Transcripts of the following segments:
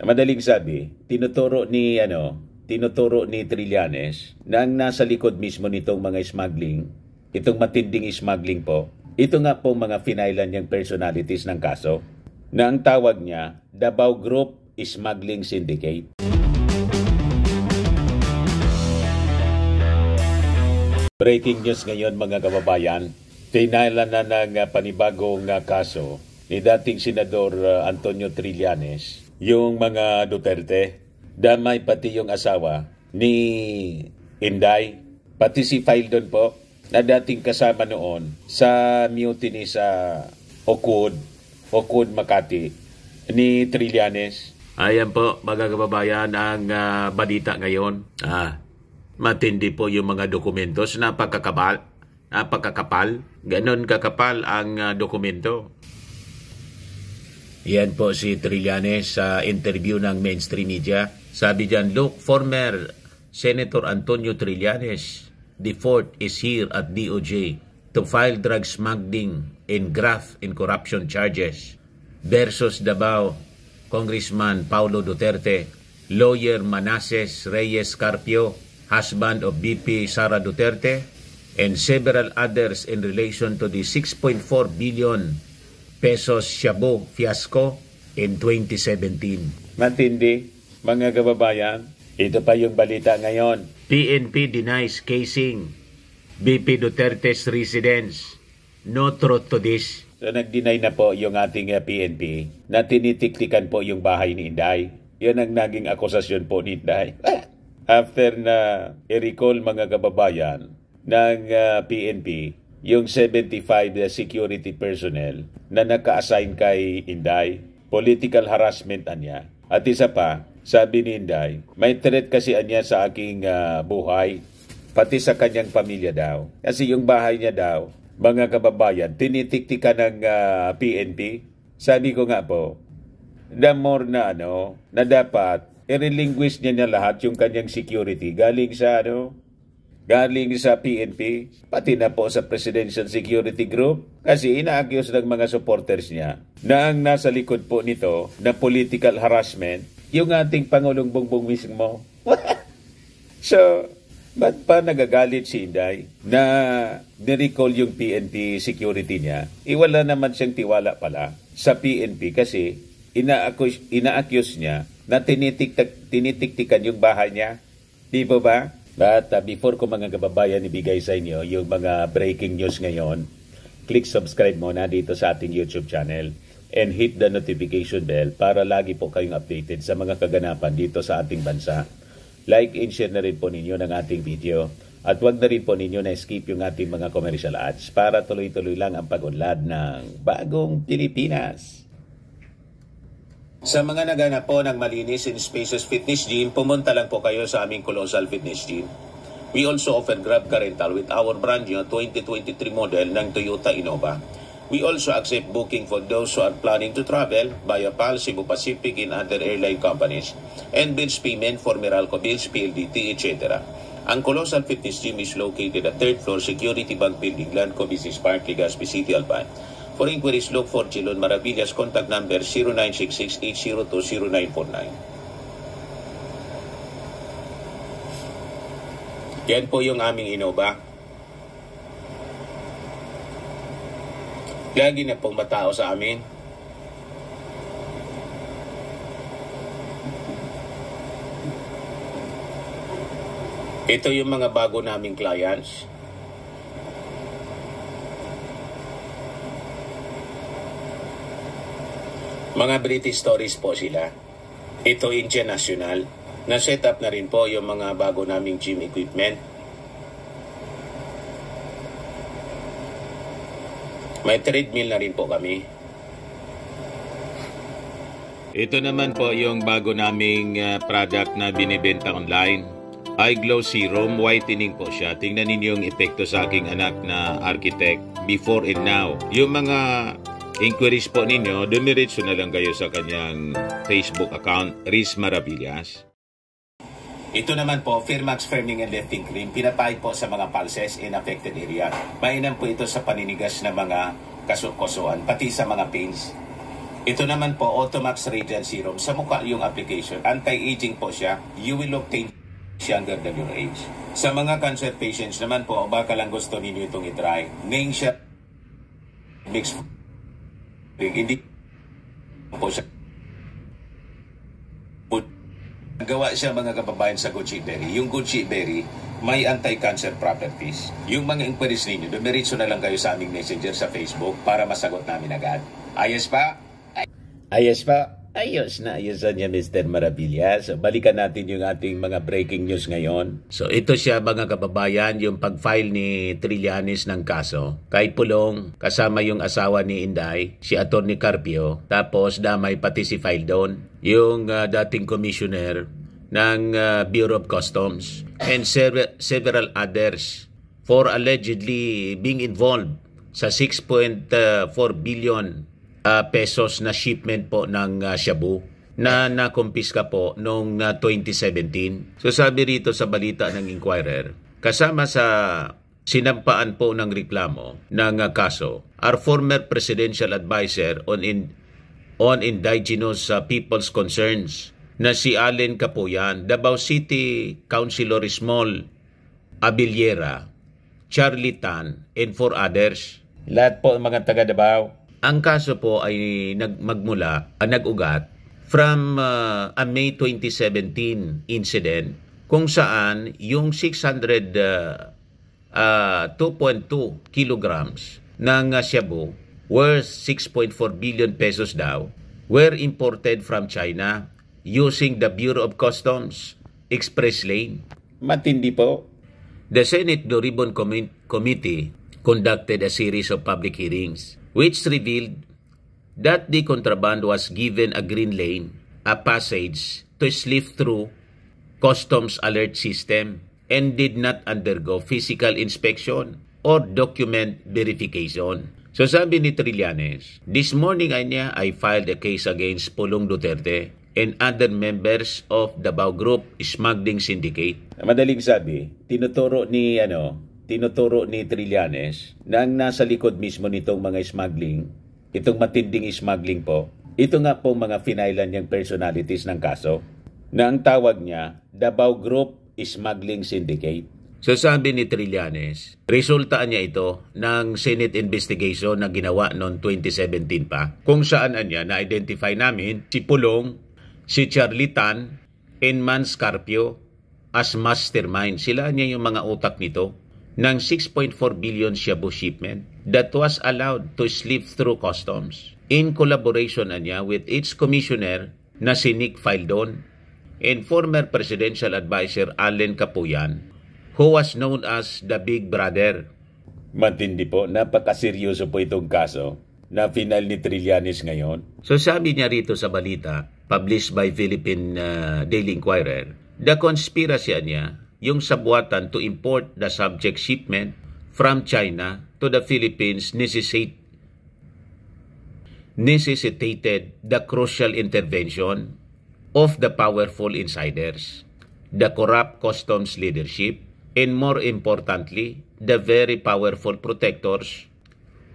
Madaling sabi, tinuturo ni ano, tinuturo ni Trillanes na ang nasa likod mismo nitong mga smuggling, itong matinding smuggling po, ito nga po mga finailan niyang personalities ng kaso na ang tawag niya Davao Group Smuggling Syndicate. Breaking news ngayon mga kababayan, tinailan na ng ah, panibagong ah, kaso ni dating Senador ah, Antonio Trillanes yung mga Duterte, damay pati yung asawa ni Inday, pati si Faildon po, na dating kasama noon sa mutiny sa Okod, Okod Makati, ni Trillanes. Ayan po, mga kababayan, ang uh, balita ngayon. Ah, matindi po yung mga dokumentos, napakakabal, napakakapal. Ganon kakapal ang uh, dokumento. Yan po si Trillanes sa interview ng mainstream media. Sabi dyan, look, former Senator Antonio Trillanes, the fourth is here at DOJ to file drug smuggling and graft and corruption charges versus Davao Congressman Paulo Duterte, lawyer Manases Reyes Carpio, husband of BP Sara Duterte, and several others in relation to the 6.4 billion pesos shabu fiasco in 2017. Matindi, mga kababayan, ito pa yung balita ngayon. PNP denies casing BP Duterte's residence. No truth to this. So nag-deny na po yung ating PNP eh, na tinitiklikan po yung bahay ni Inday. Yan ang naging akusasyon po ni Inday. After na i-recall mga kababayan ng uh, ah, PNP yung 75 na security personnel na naka-assign kay Inday, political harassment anya. At isa pa, sabi ni Inday, may threat kasi anya sa aking uh, buhay, pati sa kanyang pamilya daw. Kasi yung bahay niya daw, mga kababayan, tinitiktika ng uh, ah, PNP. Sabi ko nga po, the more na ano, na dapat i-relinquish niya na lahat yung kanyang security galing sa ano, galing sa PNP, pati na po sa Presidential Security Group kasi inaakyos ng mga supporters niya na ang nasa likod po nito na political harassment yung ating Pangulong Bongbong mismo. so, ba't pa nagagalit si Inday na nirecall yung PNP security niya? Iwala eh, naman siyang tiwala pala sa PNP kasi ina-accuse, ina-accuse niya na tinitik, tinitiktikan yung bahay niya. Di ba ba? But uh, before ko mga kababayan ibigay sa inyo yung mga breaking news ngayon, click subscribe muna dito sa ating YouTube channel and hit the notification bell para lagi po kayong updated sa mga kaganapan dito sa ating bansa. Like and share na rin po ninyo ng ating video at wag na rin po ninyo na skip yung ating mga commercial ads para tuloy-tuloy lang ang pag-unlad ng bagong Pilipinas. Sa mga naganap po ng malinis in spaces fitness gym, pumunta lang po kayo sa aming colossal fitness gym. We also offer grab car rental with our brand new 2023 model ng Toyota Innova. We also accept booking for those who are planning to travel via PAL, Cebu Pacific, and other airline companies, and bills payment for Meralco bills, PLDT, etc. Ang Colossal Fitness Gym is located at 3rd floor Security Bank Building, Landco Business Park, Legazpi City, Albay. For inquiries, look for Chilon Maravillas. Contact number 0966-802-0949. Yan po yung aming inoba. Lagi na pong matao sa amin. Ito yung mga bago naming clients. Mga British stories po sila. Ito Indian National. Na-set up na rin po yung mga bago naming gym equipment. May treadmill na rin po kami. Ito naman po yung bago naming ah, product na binibenta online. Eye Glow Serum, whitening po siya. Tingnan ninyo yung epekto sa aking anak na architect before and now. Yung mga inquiries po ninyo, dumiretso na lang kayo sa kanyang Facebook account, Riz Maravillas. Ito naman po, Firmax Firming and Lifting Cream, pinapahid po sa mga pulses in affected area. Mainam po ito sa paninigas ng mga kasukosuan, pati sa mga pains. Ito naman po, Automax Radiant Serum. Sa mukha yung application. Anti-aging po siya. You will obtain younger than your age. Sa mga cancer patients naman po, baka lang gusto ninyo itong itry. Ngayon siya, mix hindi po sa gawa siya mga kababayan sa goji berry. Yung goji berry, may anti-cancer properties. Yung mga inquiries ninyo, dumiritso na lang kayo sa aming messenger sa Facebook para masagot namin agad. Ayos pa? Ayos pa? Ayos na, ayos na niya Mr. Marabilla. So balikan natin yung ating mga breaking news ngayon. So ito siya mga kababayan, yung pag-file ni Trillanes ng kaso. Kay Pulong, kasama yung asawa ni Inday, si Atty. Carpio, tapos damay pati si Fildon, yung uh, dating commissioner ng uh, Bureau of Customs, and sever- several others for allegedly being involved sa 6.4 ah, billion uh, pesos na shipment po ng uh, shabu na nakumpiska po noong uh, ah, 2017. So sabi rito sa balita ng Inquirer, kasama sa sinampaan po ng reklamo ng uh, kaso, our former presidential adviser on in on indigenous uh, people's concerns na si Allen Kapoyan, Davao City Councilor Small Abiliera, Charlie Tan, and four others. Lahat po mga taga Davao, ang kaso po ay nagmagmula, uh, ah, nag-ugat from uh, a May 2017 incident kung saan yung 600 uh, 2.2 kilograms ng uh, shabu worth 6.4 billion pesos daw were imported from China using the Bureau of Customs express lane. Matindi po. The Senate Doribon Com Committee conducted a series of public hearings which revealed that the contraband was given a green lane, a passage to slip through customs alert system and did not undergo physical inspection or document verification. So sabi ni Trillanes, This morning ay I filed a case against Pulong Duterte and other members of the Bao Group Smuggling Syndicate. Madaling sabi, tinuturo ni ano, tinuturo ni Trillanes na ang nasa likod mismo nitong mga smuggling, itong matinding smuggling po, ito nga po mga finailan niyang personalities ng kaso na ang tawag niya Davao Group Smuggling Syndicate. So sabi ni Trillanes, resulta niya ito ng Senate investigation na ginawa noong 2017 pa kung saan niya na-identify namin si Pulong, si Charlitan, Tan, and Man Scarpio as mastermind. Sila niya yung mga utak nito ng 6.4 billion shabu shipment that was allowed to slip through customs in collaboration niya with its commissioner na si Nick Fildon and former presidential adviser Allen Capuyan who was known as the Big Brother. Matindi po, napakaseryoso po itong kaso na final ni Trillanes ngayon. So sabi niya rito sa balita, published by Philippine uh, Daily Inquirer, the conspiracy niya yung sabwatan to import the subject shipment from China to the Philippines necessitate, necessitated the crucial intervention of the powerful insiders, the corrupt customs leadership, and more importantly, the very powerful protectors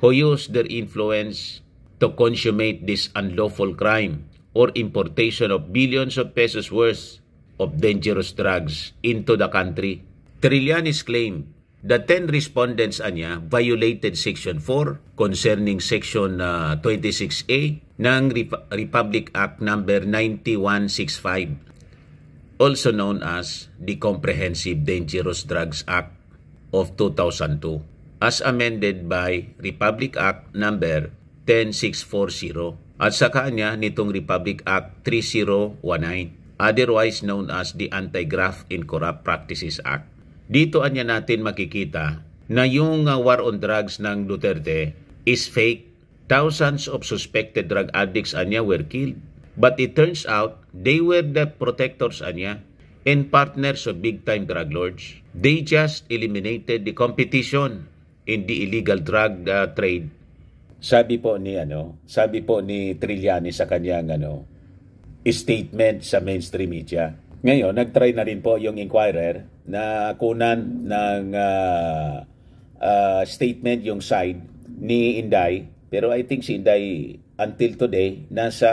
who used their influence to consummate this unlawful crime or importation of billions of pesos worth of dangerous drugs into the country. Trillanes claimed the 10 respondents anya violated Section 4 concerning Section uh, 26A ng Rep- Republic Act number no. 9165 also known as the Comprehensive Dangerous Drugs Act of 2002 as amended by Republic Act number no. 10640 at sa kanya nitong Republic Act 3019 otherwise known as the Anti-Graft and Corrupt Practices Act. Dito anya natin makikita na yung ah, war on drugs ng Duterte is fake. Thousands of suspected drug addicts anya were killed. But it turns out they were the protectors anya and partners of big-time drug lords. They just eliminated the competition in the illegal drug uh, trade. Sabi po ni ano, sabi po ni Trillani sa kanyang ano, statement sa mainstream media. Ngayon, nagtry na rin po yung inquirer na kunan ng uh, uh, statement yung side ni Inday. Pero I think si Inday until today nasa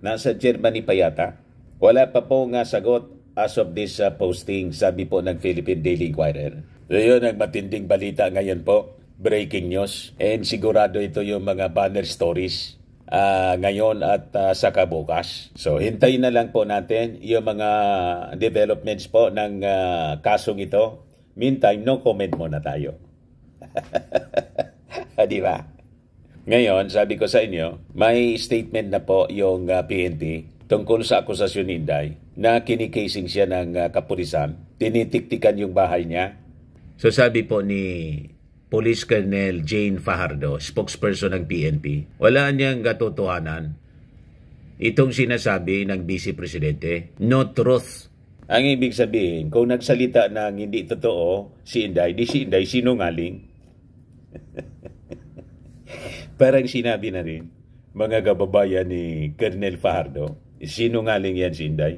nasa Germany pa yata. Wala pa po nga sagot as of this uh, posting, sabi po ng Philippine Daily Inquirer. So yun ang matinding balita ngayon po, breaking news. And sigurado ito yung mga banner stories uh, ngayon at uh, ah, sa kabukas. So hintayin na lang po natin yung mga developments po ng uh, kasong ito. Meantime, no comment muna tayo. Di ba? Ngayon, sabi ko sa inyo, may statement na po yung uh, PNP tungkol sa akusasyon ni Inday na kinikasing siya ng uh, kapulisan, tinitiktikan yung bahay niya. So sabi po ni Police Colonel Jane Fajardo, spokesperson ng PNP, wala niyang katotohanan. Itong sinasabi ng Vice Presidente, no truth. Ang ibig sabihin, kung nagsalita ng hindi totoo si Inday, di si Inday sinungaling. Parang sinabi na rin, mga kababayan ni Colonel Fajardo, sinungaling yan si Inday.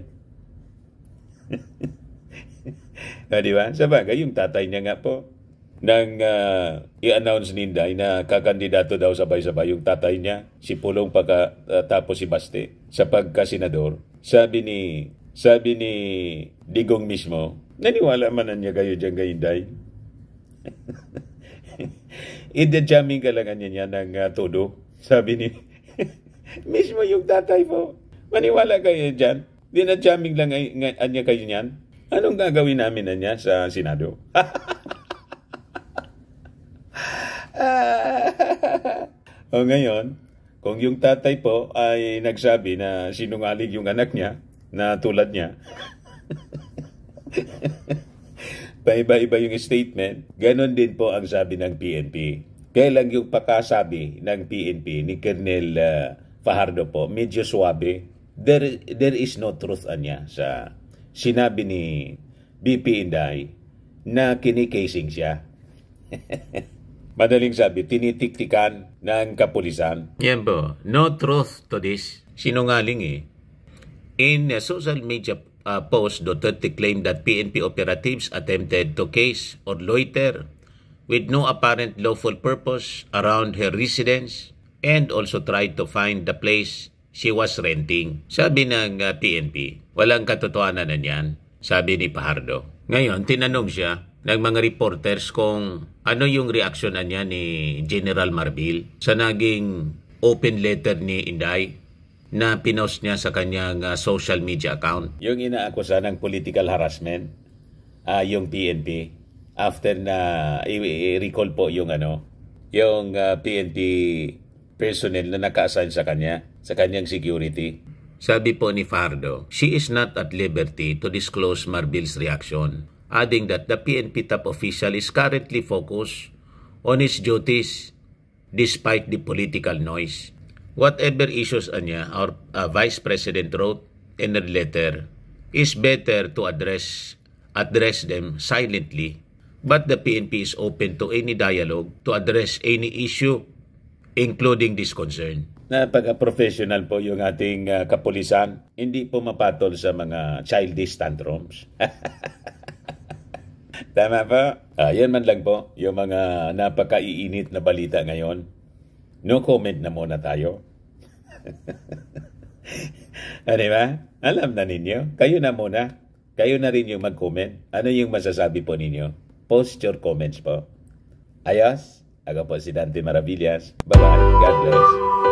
o, di ba? Sabagay, yung tatay niya nga po, nang uh, i-announce ni Inday na kakandidato daw sabay-sabay yung tatay niya, si Pulong pagkatapos ah, si Baste sa pagkasenador. Sabi ni sabi ni Digong mismo, naniwala man niya kayo diyan kay Inday. Idadyamin ka lang niya ng uh, todo. Sabi ni mismo yung tatay mo. Maniwala kayo diyan. Dinadyamin lang niya kayo niyan. Anong gagawin namin na niya sa Senado? o ngayon, kung yung tatay po ay nagsabi na sinungaling yung anak niya, na tulad niya, paiba-iba yung statement, ganon din po ang sabi ng PNP. Kailang yung pakasabi ng PNP ni Colonel uh, Fajardo po, medyo suabe. There, there is no truth anya sa sinabi ni BP Inday na kinikasing siya. Madaling sabi, tinitiktikan ng kapulisan. Yan po. No truth to this. Sinungaling eh. In a social media uh, post, Duterte claimed that PNP operatives attempted to case or loiter with no apparent lawful purpose around her residence and also tried to find the place she was renting. Sabi ng uh, PNP, walang katotohanan na niyan, sabi ni Pahardo. Ngayon, tinanong siya, ng mga reporters kung ano yung reaksyon niya ni General Marbil sa naging open letter ni Inday na pinost niya sa kanyang uh, social media account. Yung inaakusa ng political harassment, uh, yung PNP, after na i-recall po yung ano, yung uh, ah, PNP personnel na naka-assign sa kanya, sa kanyang security. Sabi po ni Fardo, she is not at liberty to disclose Marbil's reaction adding that the PNP top official is currently focused on his duties despite the political noise. Whatever issues niya, our uh, Vice President wrote in a letter, is better to address address them silently. But the PNP is open to any dialogue to address any issue, including this concern. Napaka-professional po yung ating uh, kapulisan. Hindi po mapatol sa mga childish tantrums. Tama pa? Uh, ah, yan man lang po, yung mga napakaiinit na balita ngayon. No comment na muna tayo. ano ba? Alam na ninyo. Kayo na muna. Kayo na rin yung mag-comment. Ano yung masasabi po ninyo? Post your comments po. Ayos? Ako po si Dante Maravillas. Bye-bye. God bless.